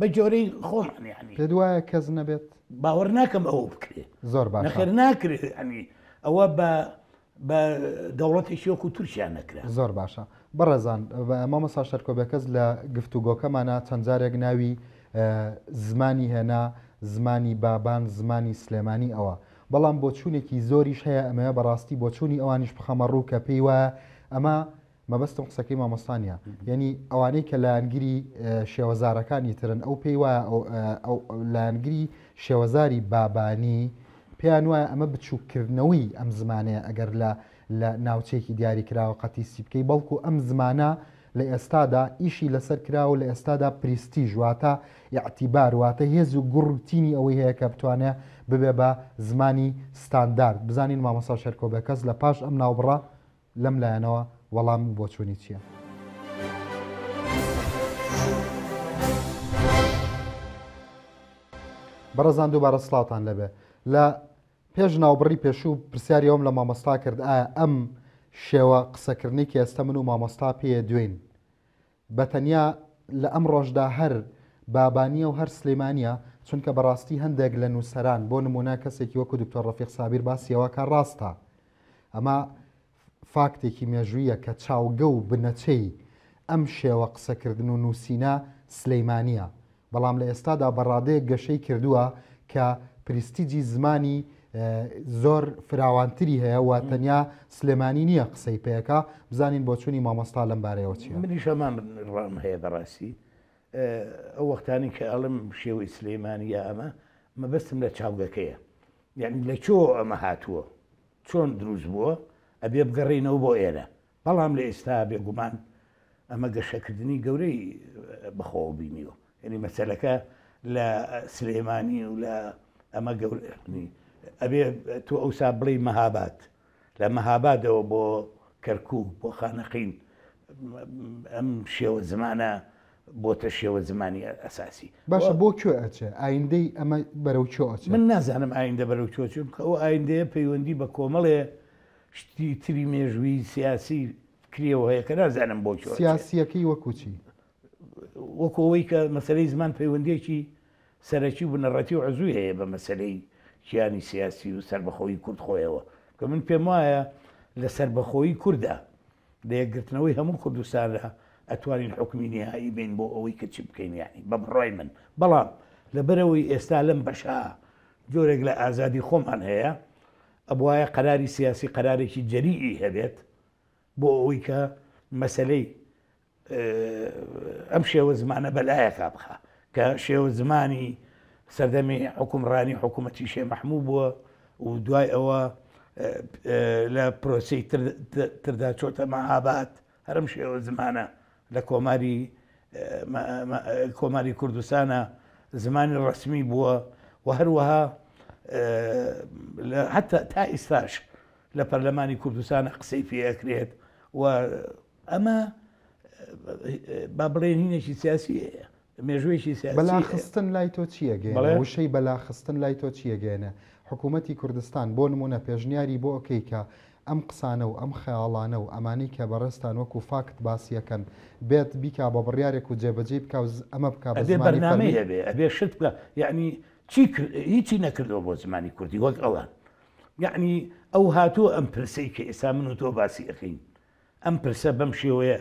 Speaker 2: بە جۆرەی خۆمان یعنی پێ دوایە کەس نەبێت باوەڕ ناکەم ئەوە بکرێت زۆر باشخێر ناکرێت ئەنی ئەوە بە
Speaker 1: بە دەوڵەتی شۆک و تورکیان نەکرێت زۆر باشە بەڕێزان مامەسا شەرکۆبەکەس لە گفتوگۆکەمانە چەندجارێک ناوی زمانی هێنا زمانی بابان زمانی سلێمانی ئەوە بەڵام بۆ چوونێکی زۆریش هەیە ئەمە بەڕاستی بۆ چوونی ئەوانیش بخەمە ڕوو کە پێی وایە ئەمە مەبەستم قسەکەی مامۆستانە یعنی ئەوانەی کە لاەنگری شێوەزارەکانی ترن ئەو پێی وایە لاەنگری شێوەزاری بابانی پێیان وایە ئەمە بچووکردنەوەی ئەم زمانەیە ئەگەر لە لە ناوچێکی دیاریکراوە قەتیسی بکەی بەڵکو ئەم زمانە لە ئێستادا ئیشی لەسەر کراوە لە ئێستادا پریستی ژواتە یاعتیبار واتە هێز و گوڕتینی ئەوەی هەیە کە بتوانێت ببێ بە زمانی ستاندارد بزانین مامەسا شەرکۆبە کەس لە پاش ئەم ناوبڕە لەم لایەنەوە وەڵام بۆ چۆنی چییە؟ بەرەزان دووبارە سلااوان لەبێ لە پێش ناوبڕی پێشوو پرسیاری ئەوم لە مامۆستا کرد ئایا ئەم شێوە قسەکردنی کە ئێستا من و مامۆستا پێە دوێن بە تەنیا لە ئەم ڕۆژدا هەر بابانیە و هەر سلێمانیا چونکە بەڕاستی هەندێک لە نووسەران بۆ نمونە کەسێکی وەکو دکتۆر ڕفیق سابیر باسیەوە کە ڕاستە ئەمە فاکتێکی مێژویە کە چاوگە و بنەچەی ئەم شێوە قسەکردن و نووسینە سلەیمانە بەڵام لە ئێستادا بەڕادەیە گەشەی کردووە کە پریستیجی زمانی زۆر فراوانتری هەیە و تەنیا سلێمانی نییە قسەی پێەکە بزانین بۆ چووی مامۆستا لەم بارەیەوە چی
Speaker 2: منی شەمان ڕام هەیە بەڕاستی ئەو وەختانی کە ئەڵم شێوی سلەیمانیا ئەمە مەبەستم لە چاوگەکەیە یعنی لە چۆ ئەمە هاتووە چۆن دروست بووە ئەبێ بگەڕینەوە بۆ ئێرە بەڵام لە ئێستا بێگومان ئەمە گەشەکردنی گەورەی بخۆ بینیوە یعنی مەسلەکە لە سلێمانی و لە ئەمە گەورنی ئەبێ تو ئەوسا بڵی مەهابات لە مەهابادەوە بۆ کەرکوو بۆ خانەقین ئەم شێوە زمانە بۆتە شێوە زمانی ئەساسی باشە بۆ کوێ ئەچێ ئایندەی ئەمە بەرەو چۆچ من نازانم ئایندە بەرەو چۆچم کە ئەو ئایندەیە پەیوەندی بە کۆمەڵێ شتی تری مێژووی سیاسی کرێەوە هەیە کە نازانم بۆ سیاسیەکەی وەکوچی وەکەوەی کە مەسلەی زمان پەیوەندێکی سەرەکی بنەڕەتی و عزوی هەیە بە مەسلەی کیانی سیاسی و سربەخۆی کورد خۆیەوە کە من پێم وایە لە سربەخۆی کووردا لەیەگرتنەوەی هەموو کوردستاندا ئەتوانین حکمی نهایی بین بۆ ئەوەی کە چی بکەین یانی بە بڕای من بەڵام لەبەرەوەی ئێستا لەم بەشا جۆرێک لە ئازادی خۆمان هەیە ئەبواە قەراری سیاسی قەرارێکی جەریئی هەبێت بۆ ئەوی کە مەسلەی ئەم شێوە زمانە بەلایە کابخە کە شێوە زمانی سەردەمی حکومڕانی حکوومەتی شێ مەحموو بووە و دوای ئەوە لە پرۆسی تردا چۆتە مەهابات هەرم شێوە زمانە لە کۆماری کۆماری کوردستانە زمانی ڕسمی بووە و هەروەها حتا تا ئێستاش لە پەرلەمانی کوردستان قسەی پێکرێت و ئەمە با بڵێن هینێکی سیاسی مێژوێکی سیاسی بەلاخستن
Speaker 1: لای تۆ چیەگەێنەوشەی بەلاخستن لای تۆ چیەگەێنە حکوومەتتی کوردستان بۆ نمونە پێژنیاری بۆ ئۆکەیکە ئەم قسانە و ئەم خەیاڵانە و ئەمانی کە بەڕستان وەکو فاکت باسیەکەن بێت بیکا بە بڕیارێک و جێبەجێ بکە ئەمە بک بەێ بەنامەیە
Speaker 2: بێ ئەبێ شت بکە یعنی هیچی نەکردەوە بۆ زمانی کوردی وەک ئەوان یعنی ئەو هاتووە ئەم پرسەی کە ئێستا من و تۆ باسی ئەخین ئەم پرسە بەم شێوەیە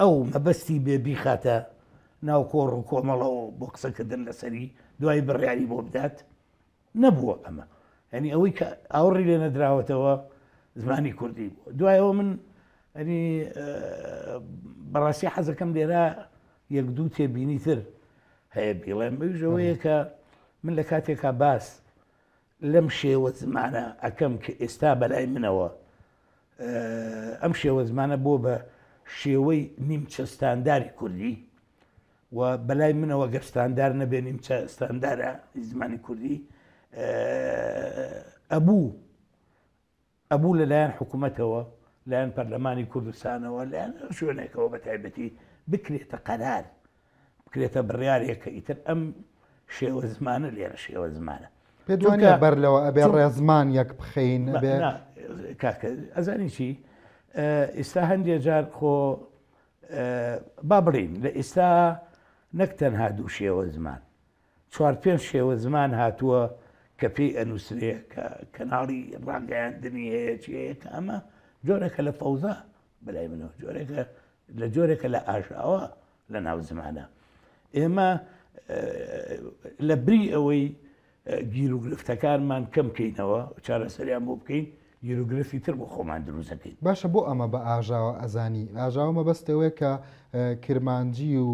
Speaker 2: ئەو مەبەستی بێبی خاتە ناو کۆڕ و کۆمەڵەوە بۆ قسەکردن لەسەری دوای بڕیاری بۆ بدات نەبووە ئەمە هەنی ئەوەی کە ئاوڕی لێ نەدراوەتەوە زمانی کوردی بوو دوایەوە من ئەنی بەڕاستی حەزەکەم لێرە یەک دوو تێبینی تر هەیە بیڵێم بژەوەیە کە من لە کاتێکا باس لەم شێوە زمانە ئەەکەم کە ئێستا بەلای منەوە ئەم شێوە زمانە بۆ بە شێوەی نیمچەستانداری کوردی و بەلای منەوە گەستاندار نەبێ نیمچەستاندارە زمانی کوردی ئەبوو ئەبوو لەلایەن حکوومەتەوە لایەن پەرلەمانی کوردستانەوە لایەن شوێنێکەوە بە تایبەتی بکرێتە قەرار بکرێتە بڕیارێکە ئیتر ئەم شێوە زمانە لێرە شێوە زمانە پێدوانە بەرلەوە ئەبێ
Speaker 1: ڕێزمان یەک بخین
Speaker 2: ئەزانی چی ئێستا هەندێ جار خۆ با بڕین لە ئێستا نەک تەنها دوو شێوە زمان چوار پێنج شێوە زمان هاتووە کە پێی ئەنووسێ کەناڵی ڕانگەیاندنی هەیەک ئەمە جۆرەکە لە فەوزا بلای منەوە جۆرەکە لە جۆرێکە لە ئاشاوە لە ناو زمانە ئێمە لە بری ئەوەی گیرروگرفتەکانمان کەم بکەینەوە چارەسەریان بۆ بکەین یروگرفی تر بۆ خۆمان دروستەکەین
Speaker 1: باشە بۆ ئەمە بە ئاژاوە ئەزانی ئاژاومە بەستەوەی کە کرمانجی و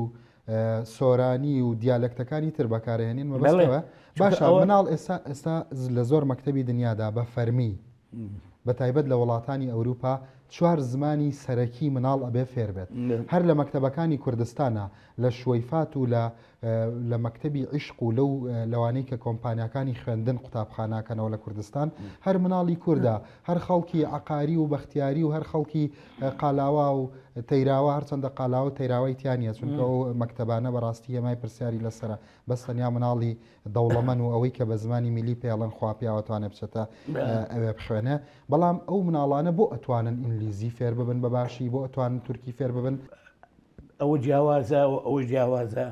Speaker 1: سۆرانی و دیالکتەکانی تر بەکارهێنین بەڵێ باشە مناڵ ئێستا ئێستا لە زۆر مەکتتەبی دنیادا بە فەرمی بە تایبەت لە وڵاتانی ئەوروپا چوار زمانی سەرەکی مناڵ ئەبێ فێر بێت هەر لە مەکتتەبەکانی کوردستانە لە شوۆیفات و لە لە مەکتتەبی عیشق و لەو لەوانەی کە کۆمپانیەکانی خوێندن قوتابخانەکەنەوە لە کوردستان هەر مناڵی کووردا هەر خەڵکی عقاری و بەختیاری و هەر خەڵکی قالاوا و تەیراوە هەرچەندە قالاوە تەیراوەی تیانە چونکە ئەو مەکتتەبانە بەڕاستی هەمای پرسیاری لەسرە بەس تەنیا مناڵی دەوڵەمەن و ئەوەی کە بە زمانی میلی پێڵەن خواپیاوەتوانە بچێتە ئەوێ بخوێنە بەڵام ئەو مناڵانە بۆ ئەتوانن ئینگلیزی فێر ببن بەباشی بۆ ئەتوانن تورکی فێر ببن ئەوە
Speaker 2: جیاوازە و ئەوە جیاوازە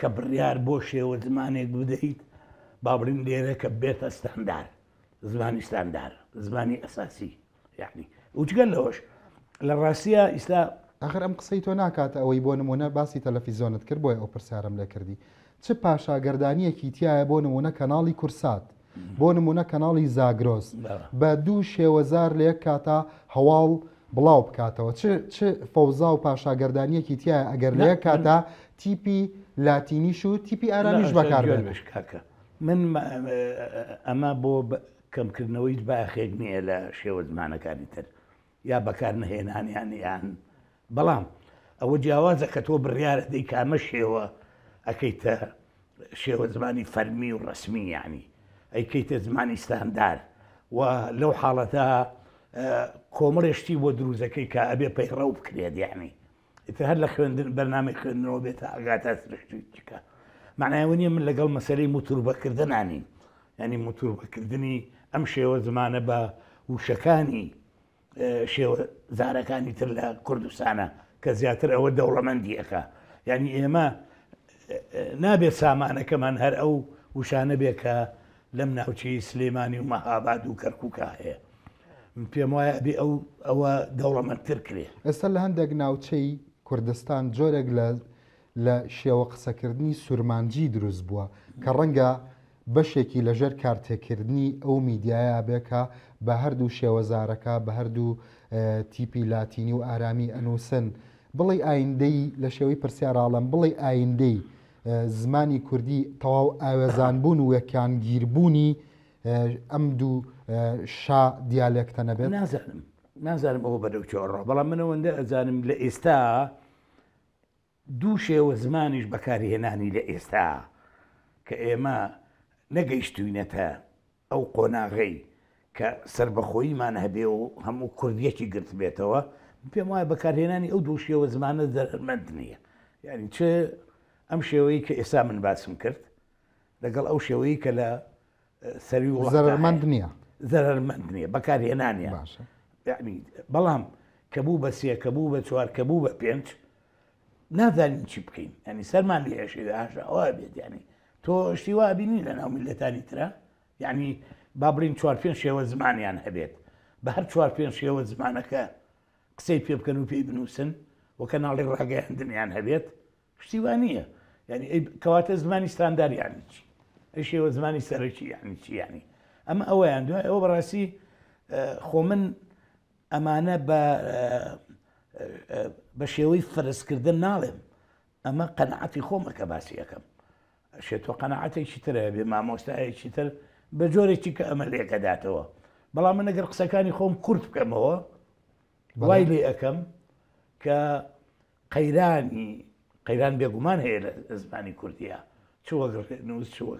Speaker 2: کە بڕیار بۆ شێوە زمانێک بدەیت بابرین لێرە کە بێتە ستاندار زمانی ستاندار زمانی ئەساسی یعنی
Speaker 1: وچگەن لەەوەش لە ڕاستە ئیستا ئەخر ئەم قسەی تۆ ناکاتە ئەوەی بۆ نمونە باسی تەلەفیزۆنت کرد بۆی ئەو پرسیارم لێ کردی چه پاشاگردانیەکی تایە بۆ نمونە کەناڵی کورسات بۆ نمونە کەناڵی زاگرۆز بە دوو شێوەزار لێک کاتا هەواڵ بڵاو بکاتەوە چ فەوزا و پاشاگردانیەکی تایە ئەگەر لێک کاتا تیپی لاتینیش و تیپی ئارامیش بەکارکە
Speaker 2: من ئەمە بۆ کەمکردنەوەیت باخێک نییە لە شێوە زمانەکانی تر یا بەکار نهێنانیان یان بەڵام ئەوە جیاوازە کە تۆ بڕیاە دەی کامە شێوە ئەەکەیتە شێوە زمانی فەرمی و ڕسمی ینی ئەیکەیتە زمانی ستاندار و لەو حاڵەتە کۆمەڕێشتی بۆ دروزەکەی کە ئەبێ پەیڕە و بکرێت یعنی هەر لە خوێندن بەرنامی خوێندنەوە بێت ئاگاتە سرشتی چکە معناونیە من لەگەڵ مەسەری موتوربەکردنانین ینی موتوربەکردنی ئەم شێوە زمانە بە وشەکانی شێوە زارەکانی تر لە کوردستانە کە زیاتر ئەوە دەوڵەمەندیەکە ینی ئێمە نابێت سامانەکەمان هەر ئەو وشانە بێ کە لەم ناوچەی سلێمانی و مەهاباد و کەرکووکە هەیە پێم وایە
Speaker 1: ئەو ئەوە دەوڵەمەندتر کرێ ئێستا لە هەندێک ناوچەی کوردستان جۆرێک لە لە شێوە قسەکردنی سورمانجی دروست بووە کە ڕەنگە بەشێکی لەژەر کارتێکردنی ئەو میدیایە بێکە بە هەردوو شێوەزارەکە بە هەردوو تیپی لاتینی و ئارامی ئەنووسن بڵی ئایندەی لە شێوەی پرسیاراڵم بڵی ئایندەی زمانی کوردی تەواو ئاوێزانبوون و یەکان گیربوونی ئەم دوو شا دیالێکتە نەبێت نازانم
Speaker 2: نازانم ئەوە بەدەو چۆڕۆ بەڵام منەوەندە ئەزانم لە ئێستا دوو شێوە زمانیش بەکارهێنانی لە ئێستا کە ئێمە نەگەیشتوینەتە ئەو قۆناغی کە سربەخۆیمان هەبێ و هەموو کوردیەکی گرت بێتەوە پێم وایە بەکارهێنانی ئەو دوو شێوە زمانە دەرمەند نییە یعنی چ ئەم شێوەی کە ئێستا من باسم کرد لەگەڵ ئەو شێوەی کە لە سەروی زەرمەند نییە زەرمەند نییە بەکارهێنانیە باشە بەڵام کەبوو بە سێ کەبوو بە چوار کەبوو بە پێنج نازانین چی بکەین ئەنی سەرمان لێشێدا ئاشاوا بێت ینی تۆ شتی وابینی لە ناو میلەتانی ترە یعنی بابرین چوار پێنج شێوە زمانیان هەبێت بە هەر چوار پێنج شێوە زمانەکە قسەی پێ بکەن و پێی بنووسن وەکە ناڵی ڕاگەیاندنیان هەبێت شتیوانە ینی کەواتە زمانی ستانداریانی چی ئەش شێوە زمانی سەرکی یعنی چی ینی ئەمە ئەوەیان دوای ئەوە بەڕاستی خۆ من ئەمانە بە شێوەی فرستکردن ناڵێم ئەمە قەنعەتی خۆمەکە باسی یەکەم شێتۆ قەنەعاتێکی ترە بێ مامۆستایەکی تر بە جۆرێکی کە ئەمە لێکەداتەوە بەڵام من ئەگەر قسەکانی خۆم کورت بکەمەوە وای لێ ئەەکەم کە قەیرانی قەیران بێگومان هەیە لە زمانی کوردیا چوەگەر نووز چوە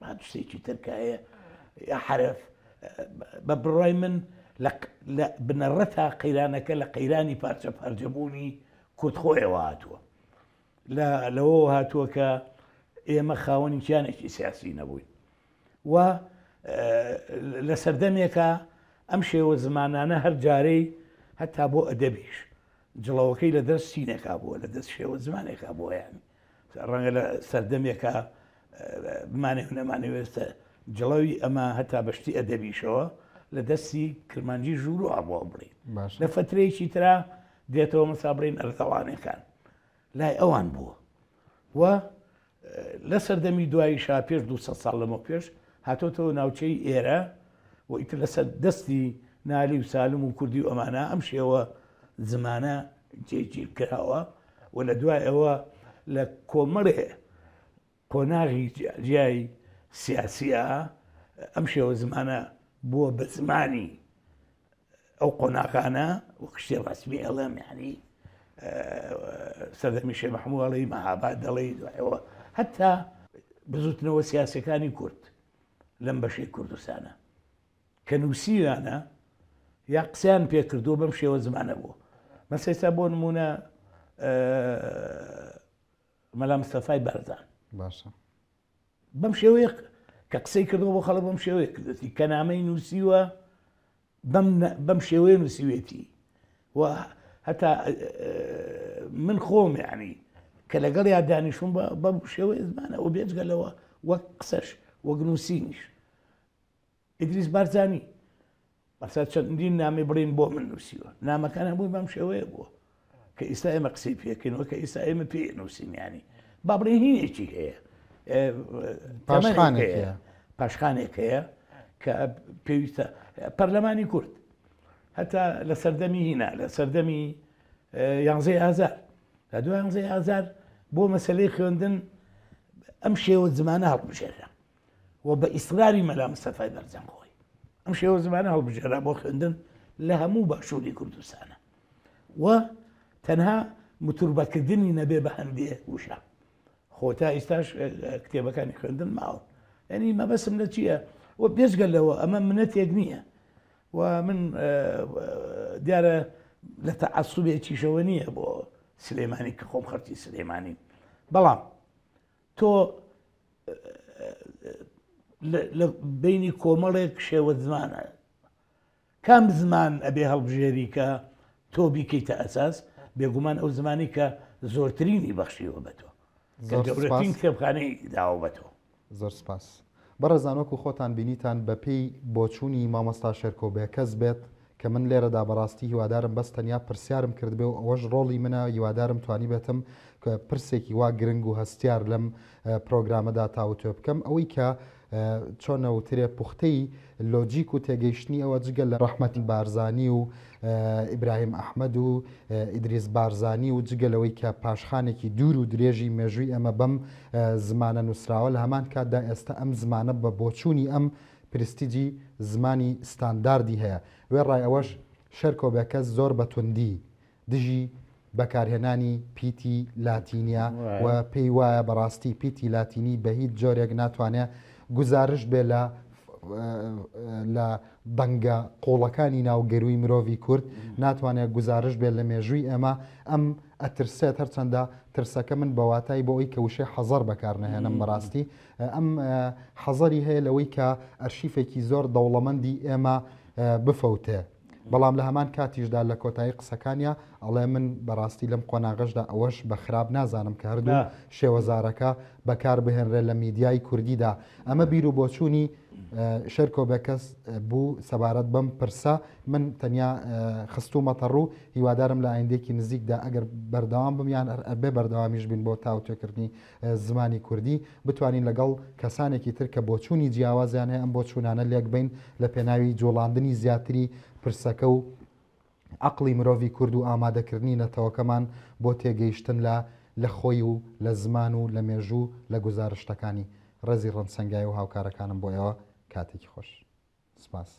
Speaker 2: با شتێکی ترکایە یا حرف بە بڕای من بنەڕەتا قەیرانەکە لە قەیرانی پارچە پارجەبوونی کتخۆیەوە هاتووە لەوە هاتووە کە ئێمە خاوەنی کیانێکی سیاسی نەبووین و لە سەردەمێکە ئەم شێوە زمانانە هەر جارەی هەتا بۆ ئەدەبیش جڵەوەکەی لە دەست سینێکا بووە لە دەست شێوە زمانێکا بۆیان ڕەنگە لە سەردەمێکە بمانێ نەمانەوێستە جڵەوی ئەمە هەتا بەشتی ئەدەبیشەوە لە دەستی کرمانجی ژوور و ئابووە بڵین لە فترەیەکی تررا دێتەوە مسابرین ئەرتەوانێکان لای ئەوان بووە و لە سەردەمی دوایی شا پێش 200 ساڵ لەمە پێش هاتۆتەوە ناوچەی ئێرە و ئیتر لەسەر دەستی نالی و سالم و کوردی و ئەمانە ئەم شێوە زمانە جێگیر کراوە و لە دوای ئەوە لە کۆمەڕێ کۆناغی جیایی سیاسیە ئەم شێوە زمانە بووە بە زمانی ئەو قۆناغانە وەکشتی ڕسمی ئەڵم یعنی سەدەمیشە مححموڵی مەهاباد دەڵی دوایەوە هەتا بزوتنەوە سیاسەکانی کورد لەم بەشی کوردستانە کە نووسیوانە یا قسەیان پێکردووە بەم شێوە زمانە بوو مەسێستا بۆ نمونە مەلا مستەفای بەرزان باشە بەم شێوەیە کە قسەی کردەوە بۆ خەڵک بەم شێوەیە کردێتی کەنامەی نووسیوە بەم شێوەیە نووسیوێتی و اه، اه، من خۆم ینی کە لەگەڵ یا دانیشون بەم شێوەیە زمانە و بێجگەلەوە وەک قسەش وەک نووسینیش ئیدریس بارزانی بەسا چەندین نامی بڕین بۆ من نووسیوە نامەکان هەبووی بەم شێوەیە بووە کە ئیستا ئێمە قسەی پێکردنەوە کە ئیستا ئێمە پێ نووسینیانی بابڕێنینێکی هەیە پاشخانێک هەیە کە پێویستە پەرلەمانی کورد هەتا لە سەردەمی هینا لە سەردەمی یانزە ئازار لە دو یانزە ئازار بۆ مەسلەی خوێندن ئەم شێوە زمانە هەڵبژێرە و بە ئیسراری مەلا مستەفای بەرزان خۆی ئەم شێوە زمانە هەڵبژێرا بۆ خوێندن لە هەموو باشووری کوردستانە و تەنها متوربەکردنی نەبێ بە هەندێ وشە خۆتا ئێستاش کتێبەکانی خوێندن ماوە ینی مەبەسم لە چییە وە پێشگەلەوە ئەمە منە تێک نییە و من دیارە لە تەعسوبێکیشەوە نییە بۆ سلێمانی کە خۆم خەرتی سلێمانی بەڵام تۆ لە بینی کۆمەڵێک شێوە زمانە کام زمان ئەبێ هەڵبژێری کە تۆ بیکەیتە ئەساس بێگومان ئەو زمانی کە زۆرترینی بەخشیەوە بە تۆ کتێبخانەی داوەبەتەوە زۆر سپاس
Speaker 1: بەڕێزانوەکو خۆتان بینیتان بە پێی بۆچوونی مامەستا شەرکۆبێ کەس بێت کە من لێرەدا بەڕاستی هیوادارم بەست تەنیا پرسیارم کردبێ و ئەوەش ڕۆڵی منە هیوادارم توانی بێتم کە پرسێکی وا گرنگ و هەستیار لەم پرۆگرامەدا تاوتێ بکەم ئەوەی کە چۆنە و ترێ پوختەی لۆجیک و تێگەیشتنی ئەوە جگە لە ڕحمەتی بارزانانی و ئیبراهیم ئەحمد و ئیدریس بارزانانی و جگەلەوەی کە پاشخانێکی دوور و درێژی مێژووی ئەمە بەم زمانە نووسراوە لە هەمان کاتدا ئێستا ئەم زمانە بە بۆچووی ئەم پرستیجی زمانی ستانداردی هەیە وێ ڕای ئەوەش شەرکۆبەکە زۆر بەتوندی دژی بەکارهێنانی پیتی لاتینیا و پێی وایە بەڕاستی پیتی لاتینی بە هیچ جۆرێک ناتوانێت گزارش بێ لە لە دەنگە قۆڵەکانی ناوگەروی مرۆڤی کورد ناتوانێت گزارش بێت لە مێژووی ئێمە ئەم ئەترسێت هەرچەندە ترسەکە من بەواتای بۆ ئەوی کەوشێ حەزار بەکارنەهێنم بەڕاستی ئەم حەزری هەیە لەوەی کە ئەرشیفێکی زۆر دەوڵەمەندی ئێمە بفەوتێ. بەڵام لە هەمان کاتیشدا لە کۆتایی قسەکانیا ئەڵێ من بەڕاستی لەم قۆناغەشدا ئەوەش بە خراپ نازانم کە هەردوو شێوەزارەکە بەکار بهێنرێ لە میدیای کوردیدا ئەمە بیر و بۆچووی شەرکۆ بەکەس بوو سەبارەت بەم پرسە من تەنیا خستومەتە ڕوو هیوادارم لە ئایندێکی نزیکدا ئەگەر بەردەوام بمیان ئەبێ بەردەوامیش بین بۆ تاوتێکردنی زمانی کوردی بتوانین لەگەڵ کەسانێکی تر کە بۆچوونی جیاوازیان هەیە ئەم بۆ چوونانە لێک بین لە پێناوی جۆڵاندنی زیاتری پرسەکە و عقلی مرۆڤی کورد و ئامادەکردنی نەتەوەکەمان بۆ تێگەیشتن لە لە خۆی و لە زمان و لە مێژوو لە گزارشتەکانی ڕێزی ڕەنسەنگای و هاوکارەکانم بۆیەوە کاتێکی خۆش سپاس.